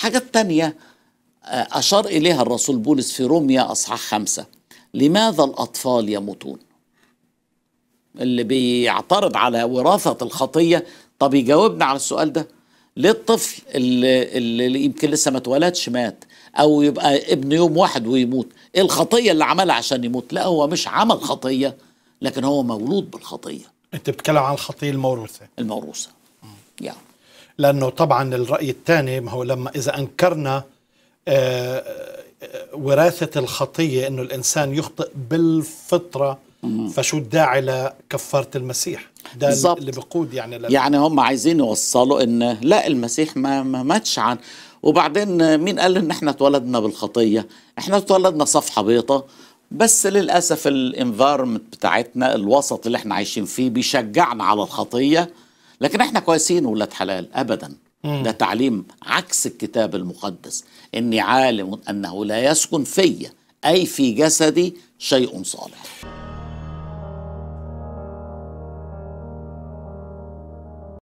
الحاجة تانية آه، أشار إليها الرسول بولس في روميا أصحاح خمسة لماذا الأطفال يموتون اللي بيعترض على وراثة الخطية طب يجاوبنا على السؤال ده ليه الطفل اللي, اللي يمكن لسه ما اتولدش مات او يبقى ابن يوم واحد ويموت ايه الخطيه اللي عملها عشان يموت لا هو مش عمل خطيه لكن هو مولود بالخطيه انت بتتكلم عن الخطيه الموروثه الموروثه يعني لانه طبعا الراي الثاني ما هو لما اذا انكرنا آه، آه، وراثه الخطيه انه الانسان يخطئ بالفطره فشو الداعي لكفاره المسيح ده بالزبط. اللي بقود يعني لل... يعني هم عايزين يوصلوا ان لا المسيح ما, ما ماتش عن وبعدين مين قال ان احنا اتولدنا بالخطيه احنا اتولدنا صفحه بيضاء بس للاسف الانفارمنت بتاعتنا الوسط اللي احنا عايشين فيه بيشجعنا على الخطيه لكن احنا كويسين ولاد حلال ابدا ده تعليم عكس الكتاب المقدس اني عالم انه لا يسكن في اي في جسدي شيء صالح